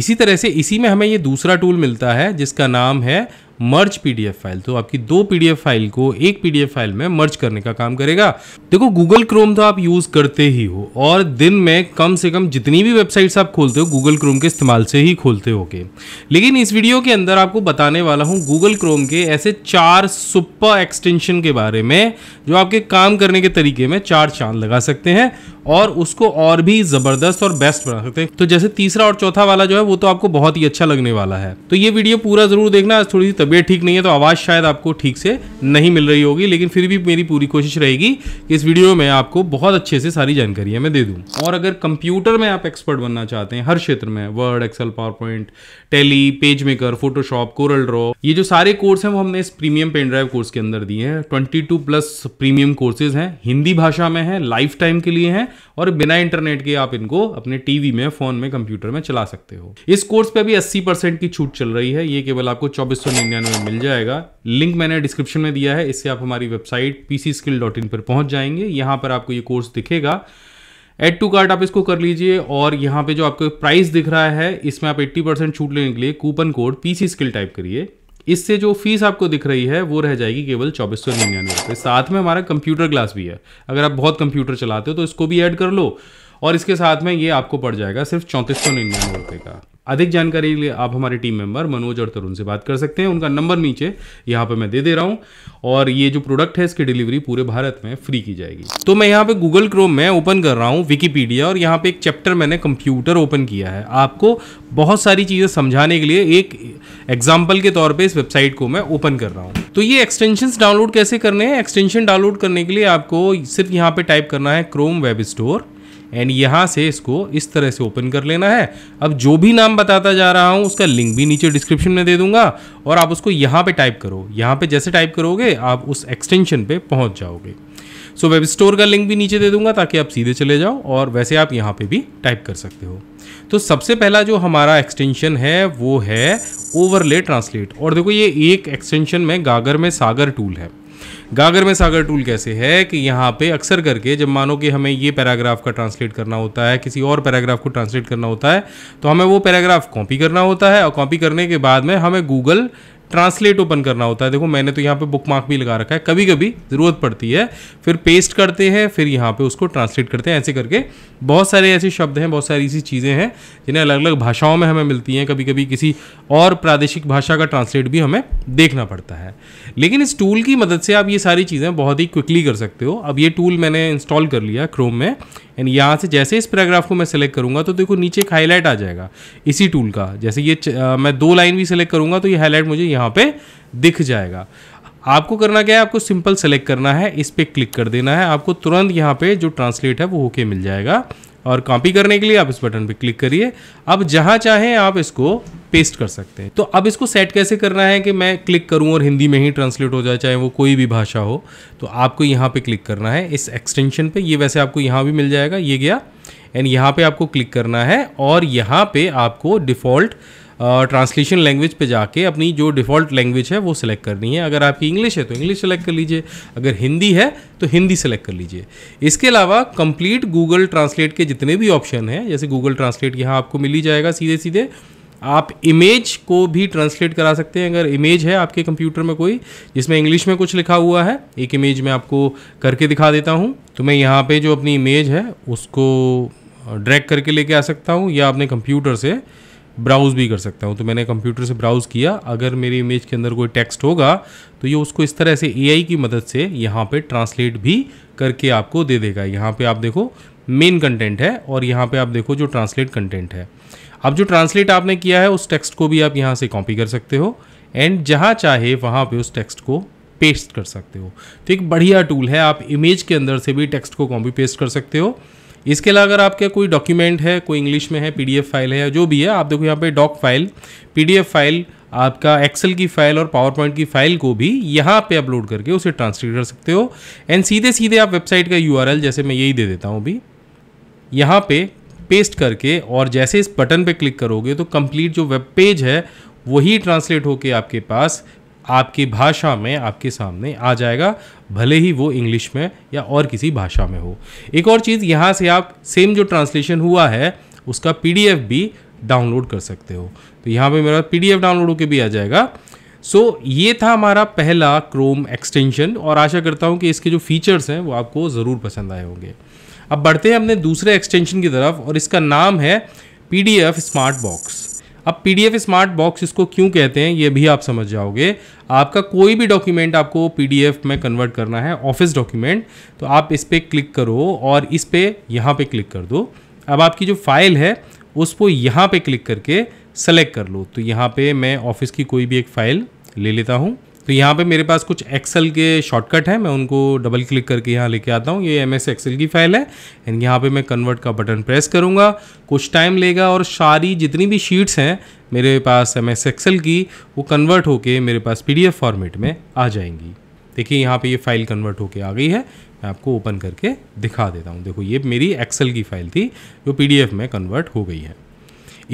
इसी तरह से इसी में हमें ये दूसरा टूल मिलता है जिसका नाम है मर्ज पीडीएफ फाइल तो आपकी दो पीडीएफ फाइल को एक पीडीएफ फाइल में मर्ज करने का काम करेगा देखो गूगल क्रोम तो आप यूज करते ही हो और दिन में कम से कम जितनी भी वेबसाइट्स आप खोलते हो गूगल क्रोम के इस्तेमाल से ही खोलते हो लेकिन इस वीडियो के अंदर आपको बताने वाला हूं गूगल क्रोम के ऐसे चार सुपर एक्सटेंशन के बारे में जो आपके काम करने के तरीके में चार चांद लगा सकते हैं और उसको और भी जबरदस्त और बेस्ट बना सकते हैं तो जैसे तीसरा और चौथा वाला जो है वो तो आपको बहुत ही अच्छा लगने वाला है तो ये वीडियो पूरा जरूर देखना थोड़ी सी तबीयत ठीक नहीं है तो आवाज़ शायद आपको ठीक से नहीं मिल रही होगी लेकिन फिर भी मेरी पूरी कोशिश रहेगी कि इस वीडियो में आपको बहुत अच्छे से सारी जानकारियाँ मैं दे दूँ और अगर कंप्यूटर में आप एक्सपर्ट बनना चाहते हैं हर क्षेत्र में Word Excel PowerPoint Tally PageMaker Photoshop Corel draw ये जो सारे कोर्स हैं वो हमने इस प्रीमियम पेन ड्राइव कोर्स के अंदर दिए हैं ट्वेंटी प्लस प्रीमियम कोर्सेज हैं हिंदी भाषा में हैं लाइफ टाइम के लिए हैं और बिना इंटरनेट के आप इनको अपने टीवी में फोन में कंप्यूटर में चला सकते हो इस कोर्स पे भी अस्सी परसेंट की छूट चल रही है ये केवल आपको चौबीस निन्यानवे मिल जाएगा लिंक मैंने डिस्क्रिप्शन में दिया है इससे आप हमारी वेबसाइट पी पर पहुंच जाएंगे यहाँ पर आपको ये कोर्स दिखेगा एड टू कार्ट आप इसको कर लीजिए और यहाँ पे जो आपको प्राइस दिख रहा है इसमें आप 80 परसेंट छूट लेने के लिए coupon code P C skill type करिए इससे जो फीस आपको दिख रही है वो रह जाएगी केवल चौबीस सौ निन्यानवे रुपये साथ में हमारा कंप्यूटर क्लास भी है अगर आप बहुत कंप्यूटर चलाते हो तो इसको भी ऐड कर लो और इसके साथ में ये आपको पड़ जाएगा सिर्फ चौंतीस सौ निन्यानवे रुपये का अधिक जानकारी के लिए आप हमारे टीम मेंबर मनोज और तरुण से बात कर सकते हैं उनका नंबर नीचे यहाँ पे मैं दे दे रहा हूँ और ये जो प्रोडक्ट है इसकी डिलीवरी पूरे भारत में फ्री की जाएगी तो मैं यहाँ पे गूगल क्रोम में ओपन कर रहा हूँ विकीपीडिया और यहाँ पे एक चैप्टर मैंने कंप्यूटर ओपन किया है आपको बहुत सारी चीज़ें समझाने के लिए एक एग्जाम्पल के तौर पर इस वेबसाइट को मैं ओपन कर रहा हूँ तो ये एक्सटेंशन डाउनलोड कैसे करने हैं एक्सटेंशन डाउनलोड करने के लिए आपको सिर्फ यहाँ पर टाइप करना है क्रोम वेब स्टोर एंड यहाँ से इसको इस तरह से ओपन कर लेना है अब जो भी नाम बताता जा रहा हूँ उसका लिंक भी नीचे डिस्क्रिप्शन में दे दूंगा और आप उसको यहाँ पे टाइप करो यहाँ पे जैसे टाइप करोगे आप उस एक्सटेंशन पे पहुँच जाओगे सो वेब स्टोर का लिंक भी नीचे दे दूंगा ताकि आप सीधे चले जाओ और वैसे आप यहाँ पे भी टाइप कर सकते हो तो सबसे पहला जो हमारा एक्सटेंशन है वो है ओवरले ट्रांसलेट और देखो ये एक एक्सटेंशन में गागर में सागर टूल है गागर में सागर टूल कैसे है कि यहाँ पे अक्सर करके जब मानो कि हमें ये पैराग्राफ का ट्रांसलेट करना होता है किसी और पैराग्राफ को ट्रांसलेट करना होता है तो हमें वो पैराग्राफ कॉपी करना होता है और कॉपी करने के बाद में हमें गूगल ट्रांसलेट ओपन करना होता है देखो मैंने तो यहाँ पे बुक मार्क भी लगा रखा है कभी कभी ज़रूरत पड़ती है फिर पेस्ट करते हैं फिर यहाँ पे उसको ट्रांसलेट करते हैं ऐसे करके बहुत सारे ऐसे शब्द हैं बहुत सारी ऐसी चीज़ें हैं जिन्हें अलग अलग भाषाओं में हमें मिलती हैं कभी कभी किसी और प्रादेशिक भाषा का ट्रांसलेट भी हमें देखना पड़ता है लेकिन इस टूल की मदद से आप ये सारी चीज़ें बहुत ही क्विकली कर सकते हो अब ये टूल मैंने इंस्टॉल कर लिया क्रोम में एंड यहाँ से जैसे इस पैराग्राफ को मैं सिलेक्ट करूँगा तो देखो नीचे एक हाईलाइट आ जाएगा इसी टूल का जैसे ये आ, मैं दो लाइन भी सिलेक्ट करूँगा तो ये हाईलाइट मुझे यहाँ पर दिख जाएगा आपको करना क्या है आपको सिंपल सेलेक्ट करना है इस पर क्लिक कर देना है आपको तुरंत यहाँ पर जो ट्रांसलेट है वो होके मिल जाएगा और कॉपी करने के लिए आप इस बटन पे क्लिक करिए अब जहाँ चाहें आप इसको पेस्ट कर सकते हैं तो अब इसको सेट कैसे करना है कि मैं क्लिक करूँ और हिंदी में ही ट्रांसलेट हो जाए चाहे वो कोई भी भाषा हो तो आपको यहाँ पे क्लिक करना है इस एक्सटेंशन पे ये वैसे आपको यहाँ भी मिल जाएगा ये गया एंड यहाँ पे आपको क्लिक करना है और यहाँ पे आपको डिफ़ॉल्ट ट्रांसलेशन लैंग्वेज पे जाके अपनी जो डिफ़ॉल्ट लैंग्वेज है वो सिलेक्ट करनी है अगर आपकी इंग्लिश है तो इंग्लिश सेलेक्ट कर लीजिए अगर हिंदी है तो हिंदी सेलेक्ट कर लीजिए इसके अलावा कंप्लीट गूगल ट्रांसलेट के जितने भी ऑप्शन हैं जैसे गूगल ट्रांसलेट यहाँ आपको मिल ही जाएगा सीधे सीधे आप इमेज को भी ट्रांसलेट करा सकते हैं अगर इमेज है आपके कंप्यूटर में कोई जिसमें इंग्लिश में कुछ लिखा हुआ है एक इमेज मैं आपको करके दिखा देता हूँ तो मैं यहाँ पे जो अपनी इमेज है उसको ड्रैग करके लेके आ सकता हूँ या अपने कंप्यूटर से ब्राउज़ भी कर सकता हूँ तो मैंने कंप्यूटर से ब्राउज़ किया अगर मेरी इमेज के अंदर कोई टेक्स्ट होगा तो ये उसको इस तरह से ए की मदद से यहाँ पर ट्रांसलेट भी करके आपको दे देगा यहाँ पर आप देखो मेन कंटेंट है और यहाँ पर आप देखो जो ट्रांसलेट कंटेंट है अब जो ट्रांसलेट आपने किया है उस टेक्स्ट को भी आप यहाँ से कॉपी कर सकते हो एंड जहाँ चाहे वहाँ पे उस टेक्स्ट को पेस्ट कर सकते हो तो एक बढ़िया टूल है आप इमेज के अंदर से भी टेक्स्ट को कॉपी पेस्ट कर सकते हो इसके अलावा अगर आपके कोई डॉक्यूमेंट है कोई इंग्लिश में है पीडीएफ फाइल है या जो भी है आप देखो यहाँ पे डॉक फाइल पीडीएफ फाइल आपका एक्सेल की फाइल और पावर पॉइंट की फाइल को भी यहाँ पे अपलोड करके उसे ट्रांसलेट कर सकते हो एंड सीधे सीधे आप वेबसाइट का यू जैसे मैं यही दे देता हूँ अभी यहाँ पे पेस्ट करके और जैसे इस बटन पे क्लिक करोगे तो कंप्लीट जो वेब पेज है वही ट्रांसलेट होके आपके पास आपकी भाषा में आपके सामने आ जाएगा भले ही वो इंग्लिश में या और किसी भाषा में हो एक और चीज़ यहाँ से आप सेम जो ट्रांसलेशन हुआ है उसका पी भी डाउनलोड कर सकते हो तो यहाँ पे मेरा पी डाउनलोड होकर भी आ जाएगा सो so, ये था हमारा पहला क्रोम एक्सटेंशन और आशा करता हूँ कि इसके जो फीचर्स हैं वो आपको ज़रूर पसंद आए होंगे अब बढ़ते हैं अपने दूसरे एक्सटेंशन की तरफ और इसका नाम है P D F smart box अब P D F smart box इसको क्यों कहते हैं ये भी आप समझ जाओगे आपका कोई भी डॉक्यूमेंट आपको पी डी एफ में कन्वर्ट करना है ऑफिस डॉक्यूमेंट तो आप इस पर क्लिक करो और इस पर यहाँ पर क्लिक कर दो अब आपकी जो फाइल है उसको यहाँ पे क्लिक करके सेलेक्ट कर लो तो यहाँ पे मैं ऑफिस की कोई भी एक फ़ाइल ले लेता हूँ तो यहाँ पे मेरे पास कुछ एक्सेल के शॉर्टकट हैं मैं उनको डबल क्लिक करके यहाँ लेके आता हूँ ये एम एस एक्सेल की फाइल है एंड यहाँ पे मैं कन्वर्ट का बटन प्रेस करूँगा कुछ टाइम लेगा और सारी जितनी भी शीट्स हैं मेरे पास एम एस एक्सेल की वो कन्वर्ट होके मेरे पास पी डी एफ फॉर्मेट में आ जाएंगी देखिए यहाँ पे ये फाइल कन्वर्ट होके आ गई है मैं आपको ओपन करके दिखा देता हूँ देखो ये मेरी एक्सेल की फाइल थी जो पी डी एफ में कन्वर्ट हो गई है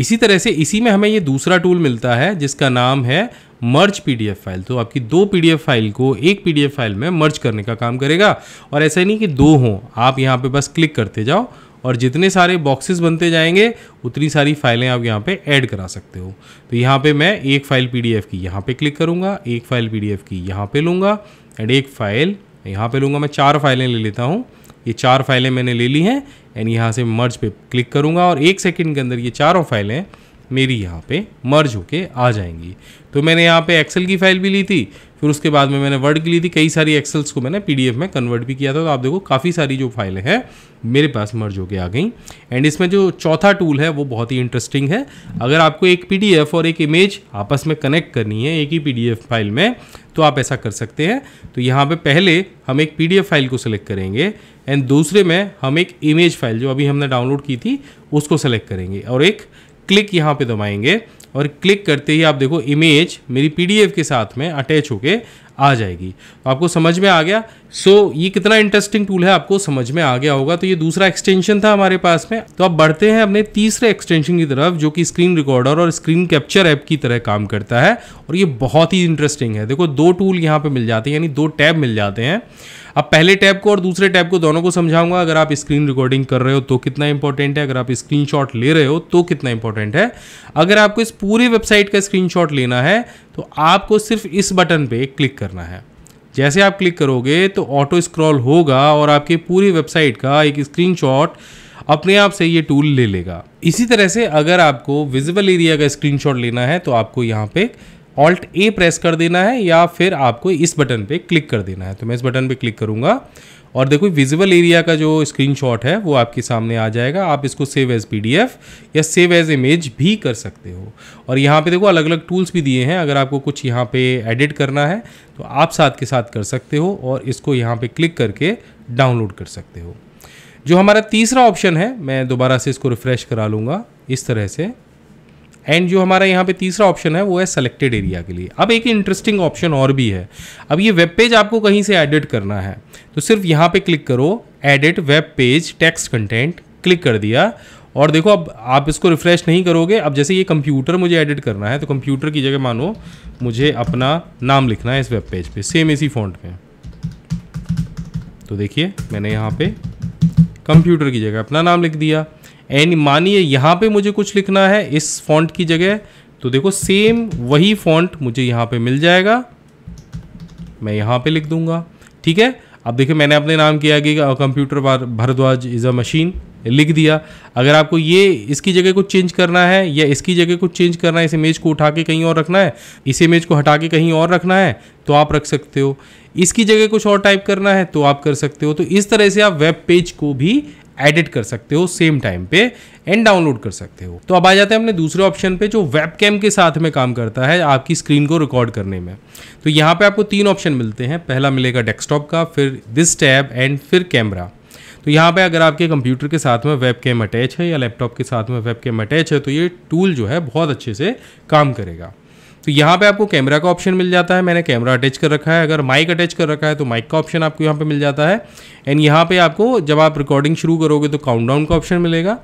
इसी तरह से इसी में हमें ये दूसरा टूल मिलता है जिसका नाम है मर्ज पीडीएफ फाइल तो आपकी दो पीडीएफ फाइल को एक पीडीएफ फाइल में मर्ज करने का काम करेगा और ऐसा नहीं कि दो हों आप यहाँ पे बस क्लिक करते जाओ और जितने सारे बॉक्सेस बनते जाएंगे उतनी सारी फाइलें आप यहाँ पे ऐड करा सकते हो तो यहाँ पे मैं एक फ़ाइल पीडीएफ की यहाँ पे क्लिक करूँगा एक फ़ाइल पीडीएफ की यहाँ पे लूँगा एंड एक फ़ाइल यहाँ पे लूँगा मैं चार फाइलें ले लेता हूँ ये चार फाइलें मैंने ले ली हैं एंड यहाँ से मर्ज पे क्लिक करूँगा और एक सेकेंड के अंदर ये चारों फाइलें मेरी यहाँ पे मर्ज होके आ जाएंगी तो मैंने यहाँ पे एक्सेल की फाइल भी ली थी फिर उसके बाद में मैंने वर्ड की ली थी कई सारी एक्सेल्स को मैंने पीडीएफ में कन्वर्ट भी किया था तो आप देखो काफ़ी सारी जो फाइलें हैं मेरे पास मर्ज होके आ गई एंड इसमें जो चौथा टूल है वो बहुत ही इंटरेस्टिंग है अगर आपको एक पी और एक इमेज आपस में कनेक्ट करनी है एक ही पी फाइल में तो आप ऐसा कर सकते हैं तो यहाँ पे पहले हम एक पी फाइल को सिलेक्ट करेंगे एंड दूसरे में हम एक इमेज फाइल जो अभी हमने डाउनलोड की थी उसको सेलेक्ट करेंगे और एक क्लिक यहाँ पे दबाएंगे और क्लिक करते ही आप देखो इमेज मेरी पीडीएफ के साथ में अटैच होके आ जाएगी तो आपको समझ में आ गया सो so, ये कितना इंटरेस्टिंग टूल है आपको समझ में आ गया होगा तो ये दूसरा एक्सटेंशन था हमारे पास में तो अब बढ़ते हैं अपने तीसरे एक्सटेंशन की तरफ जो कि स्क्रीन रिकॉर्डर और स्क्रीन कैप्चर ऐप की तरह काम करता है और ये बहुत ही इंटरेस्टिंग है देखो दो टूल यहाँ पर मिल जाते हैं यानी दो टैब मिल जाते हैं अब पहले टैब को और दूसरे टैब को दोनों को समझाऊंगा अगर आप स्क्रीन रिकॉर्डिंग कर रहे हो तो कितना इंपॉर्टेंट है अगर आप स्क्रीन ले रहे हो तो कितना इंपॉर्टेंट है अगर आपको इस पूरी वेबसाइट का स्क्रीन लेना है तो आपको सिर्फ इस बटन पर क्लिक करना है जैसे आप क्लिक करोगे तो ऑटो स्क्रॉल होगा और आपकी पूरी वेबसाइट का एक स्क्रीनशॉट अपने आप से ये टूल ले लेगा इसी तरह से अगर आपको विजिबल एरिया का स्क्रीनशॉट लेना है तो आपको यहाँ पे ऑल्ट ए प्रेस कर देना है या फिर आपको इस बटन पे क्लिक कर देना है तो मैं इस बटन पे क्लिक करूँगा और देखो विजिबल एरिया का जो स्क्रीनशॉट है वो आपके सामने आ जाएगा आप इसको सेव एज पीडीएफ या सेव एज इमेज भी कर सकते हो और यहाँ पे देखो अलग अलग टूल्स भी दिए हैं अगर आपको कुछ यहाँ पे एडिट करना है तो आप साथ के साथ कर सकते हो और इसको यहाँ पे क्लिक करके डाउनलोड कर सकते हो जो हमारा तीसरा ऑप्शन है मैं दोबारा से इसको रिफ़्रेश करा लूँगा इस तरह से एंड जो हमारा यहाँ पे तीसरा ऑप्शन है वो है सेलेक्टेड एरिया के लिए अब एक इंटरेस्टिंग ऑप्शन और भी है अब ये वेब पेज आपको कहीं से एडिट करना है तो सिर्फ यहाँ पे क्लिक करो edit web page text content click कर दिया और देखो अब आप इसको रिफ्रेश नहीं करोगे अब जैसे ये कंप्यूटर मुझे एडिट करना है तो कंप्यूटर की जगह मानो मुझे अपना नाम लिखना है इस वेब पेज पे सेम इसी फॉन्ट में तो देखिए मैंने यहाँ पे कंप्यूटर की जगह अपना नाम लिख दिया एंड मानिए यहाँ पे मुझे कुछ लिखना है इस फॉन्ट की जगह तो देखो सेम वही फॉन्ट मुझे यहाँ पे मिल जाएगा मैं यहाँ पे लिख दूंगा ठीक है अब देखिए मैंने अपने नाम किया कि कंप्यूटर बार भारद्वाज इज़ अ मशीन लिख दिया अगर आपको ये इसकी जगह कुछ चेंज करना है या इसकी जगह कुछ चेंज करना है इस इमेज को उठा के कहीं और रखना है इस इमेज को हटा के कहीं और रखना है तो आप रख सकते हो इसकी जगह कुछ और टाइप करना है तो आप कर सकते हो तो इस तरह से आप वेब पेज को भी एडिट कर सकते हो सेम टाइम पे एंड डाउनलोड कर सकते हो तो अब आ जाते हैं अपने दूसरे ऑप्शन पे जो वेबकैम के साथ में काम करता है आपकी स्क्रीन को रिकॉर्ड करने में तो यहाँ पे आपको तीन ऑप्शन मिलते हैं पहला मिलेगा डेस्कटॉप का फिर दिस टैब एंड फिर कैमरा तो यहाँ पे अगर आपके कंप्यूटर के साथ में वेब कैम अटैच है या लैपटॉप के साथ में वेब कैम अटैच है तो ये टूल जो है बहुत अच्छे से काम करेगा तो यहाँ पे आपको कैमरा का ऑप्शन मिल जाता है मैंने कैमरा अटैच कर रखा है अगर माइक अटैच कर रखा है तो माइक का ऑप्शन आपको यहाँ पे मिल जाता है एंड यहाँ पे आपको जब आप रिकॉर्डिंग शुरू करोगे तो काउंटडाउन का ऑप्शन मिलेगा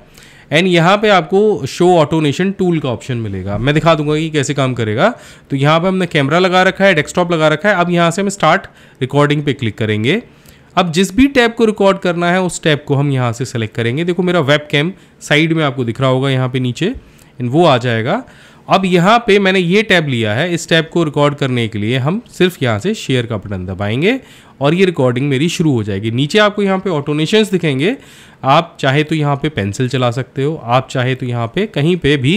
एंड यहाँ पे आपको शो ऑटोनेशन टूल का ऑप्शन मिलेगा मैं दिखा दूंगा कि कैसे काम करेगा तो यहाँ पे हमने कैमरा लगा रखा है डेस्कटॉप लगा रखा है अब यहाँ से हम स्टार्ट रिकॉर्डिंग पे क्लिक करेंगे अब जिस भी टैब को रिकॉर्ड करना है उस टैब को हम यहाँ से सेलेक्ट करेंगे देखो मेरा वेब साइड में आपको दिख रहा होगा यहाँ पर नीचे एंड वो आ जाएगा अब यहाँ पे मैंने ये टैब लिया है इस टैब को रिकॉर्ड करने के लिए हम सिर्फ यहाँ से शेयर का बटन दबाएंगे और ये रिकॉर्डिंग मेरी शुरू हो जाएगी नीचे आपको यहाँ पे ऑटोनेशन दिखेंगे आप चाहे तो यहाँ पे पेंसिल चला सकते हो आप चाहे तो यहाँ पे कहीं पे भी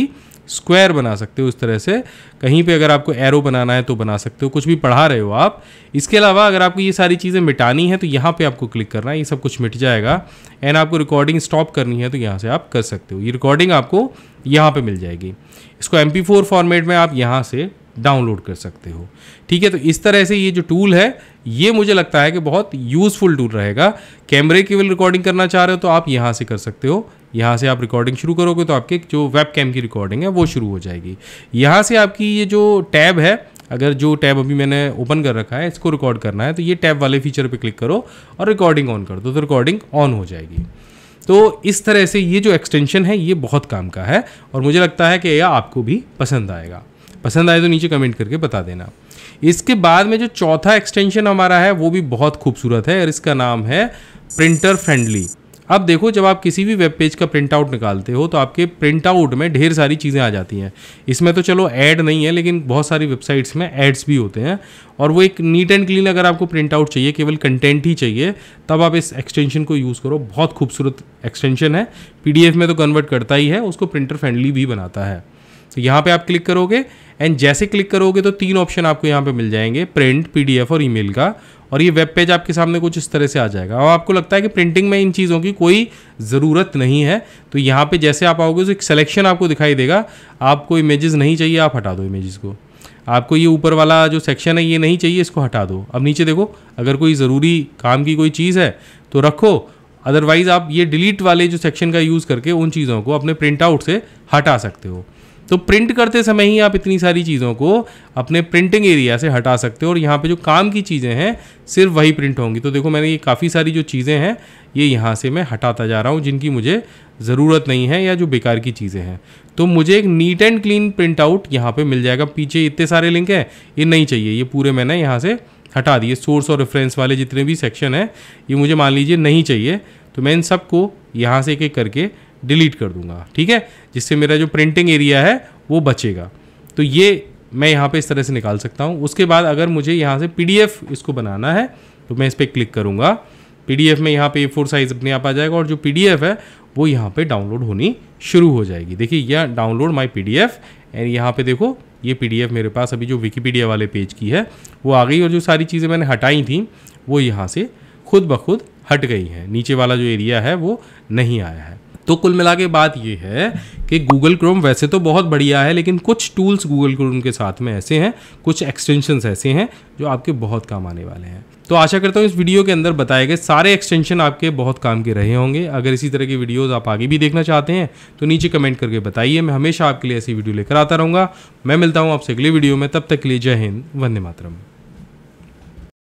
स्क्वायर बना सकते हो इस तरह से कहीं पे अगर आपको एरो बनाना है तो बना सकते हो कुछ भी पढ़ा रहे हो आप इसके अलावा अगर आपको ये सारी चीज़ें मिटानी है तो यहाँ पे आपको क्लिक करना है ये सब कुछ मिट जाएगा एंड आपको रिकॉर्डिंग स्टॉप करनी है तो यहाँ से आप कर सकते हो ये रिकॉर्डिंग आपको यहाँ पर मिल जाएगी इसको एम फॉर्मेट में आप यहाँ से डाउनलोड कर सकते हो ठीक है तो इस तरह से ये जो टूल है ये मुझे लगता है कि बहुत यूज़फुल टूल रहेगा कैमरे केवल रिकॉर्डिंग करना चाह रहे हो तो आप यहाँ से कर सकते हो यहाँ से आप रिकॉर्डिंग शुरू करोगे तो आपके जो वेब कैम की रिकॉर्डिंग है वो शुरू हो जाएगी यहाँ से आपकी ये जो टैब है अगर जो टैब अभी मैंने ओपन कर रखा है इसको रिकॉर्ड करना है तो ये टैब वाले फीचर पे क्लिक करो और रिकॉर्डिंग ऑन कर दो तो रिकॉर्डिंग ऑन हो जाएगी तो इस तरह से ये जो एक्सटेंशन है ये बहुत काम का है और मुझे लगता है कि यह आपको भी पसंद आएगा पसंद आए तो नीचे कमेंट करके बता देना इसके बाद में जो चौथा एक्सटेंशन हमारा है वो भी बहुत खूबसूरत है और इसका नाम है प्रिंटर फ्रेंडली अब देखो जब आप किसी भी वेब पेज का प्रिंट आउट निकालते हो तो आपके प्रिंट आउट में ढेर सारी चीज़ें आ जाती हैं इसमें तो चलो ऐड नहीं है लेकिन बहुत सारी वेबसाइट्स में एड्स भी होते हैं और वो एक नीट एंड क्लीन अगर आपको प्रिंट आउट चाहिए केवल कंटेंट ही चाहिए तब आप इस एक्सटेंशन को यूज़ करो बहुत खूबसूरत एक्सटेंशन है पी में तो कन्वर्ट करता ही है उसको प्रिंटर फ्रेंडली भी बनाता है तो यहाँ पे आप क्लिक करोगे एंड जैसे क्लिक करोगे तो तीन ऑप्शन आपको यहाँ पे मिल जाएंगे प्रिंट पीडीएफ और ईमेल का और ये वेब पेज आपके सामने कुछ इस तरह से आ जाएगा और आपको लगता है कि प्रिंटिंग में इन चीज़ों की कोई ज़रूरत नहीं है तो यहाँ पे जैसे आप आओगे तो एक सिलेक्शन आपको दिखाई देगा आपको इमेजेस नहीं चाहिए आप हटा दो इमेजेस को आपको ये ऊपर वाला जो सेक्शन है ये नहीं चाहिए इसको हटा दो अब नीचे देखो अगर कोई ज़रूरी काम की कोई चीज़ है तो रखो अदरवाइज़ आप ये डिलीट वाले जो सेक्शन का यूज़ करके उन चीज़ों को अपने प्रिंट आउट से हटा सकते हो तो प्रिंट करते समय ही आप इतनी सारी चीज़ों को अपने प्रिंटिंग एरिया से हटा सकते हो और यहाँ पे जो काम की चीज़ें हैं सिर्फ वही प्रिंट होंगी तो देखो मैंने ये काफ़ी सारी जो चीज़ें हैं ये यहाँ से मैं हटाता जा रहा हूँ जिनकी मुझे ज़रूरत नहीं है या जो बेकार की चीज़ें हैं तो मुझे एक neat and clean print out यहाँ पर मिल जाएगा पीछे इतने सारे लिंक हैं ये नहीं चाहिए ये पूरे मैंने यहाँ से हटा दिए सोर्स और रेफरेंस वाले जितने भी सेक्शन हैं ये मुझे मान लीजिए नहीं चाहिए तो मैं इन सबको यहाँ से एक एक करके डिलीट कर दूंगा ठीक है जिससे मेरा जो प्रिंटिंग एरिया है वो बचेगा तो ये मैं यहाँ पे इस तरह से निकाल सकता हूँ उसके बाद अगर मुझे यहाँ से पी इसको बनाना है तो मैं इस पर क्लिक करूँगा पी में यहाँ पे ए फोर साइज़ अपने आप आ जाएगा और जो पी है वो यहाँ पे डाउनलोड होनी शुरू हो जाएगी देखिए यह डाउनलोड माई पी एंड यहाँ पर देखो ये पी मेरे पास अभी जो विकीपीडिया वाले पेज की है वो आ गई और जो सारी चीज़ें मैंने हटाई थी वो यहाँ से खुद ब खुद हट गई हैं नीचे वाला जो एरिया है वो नहीं आया है तो कुल मिला के बात ये है कि गूगल क्रोम वैसे तो बहुत बढ़िया है लेकिन कुछ टूल्स गूगल क्रोम के साथ में ऐसे हैं कुछ एक्सटेंशंस ऐसे हैं जो आपके बहुत काम आने वाले हैं तो आशा करता हूँ इस वीडियो के अंदर बताए गए सारे एक्सटेंशन आपके बहुत काम के रहे होंगे अगर इसी तरह की वीडियोज़ आप आगे भी देखना चाहते हैं तो नीचे कमेंट करके बताइए मैं हमेशा आपके लिए ऐसी वीडियो लेकर आता रहूँगा मैं मिलता हूँ आपसे अगले वीडियो में तब तक के लिए जय हिंद वंदे मातरम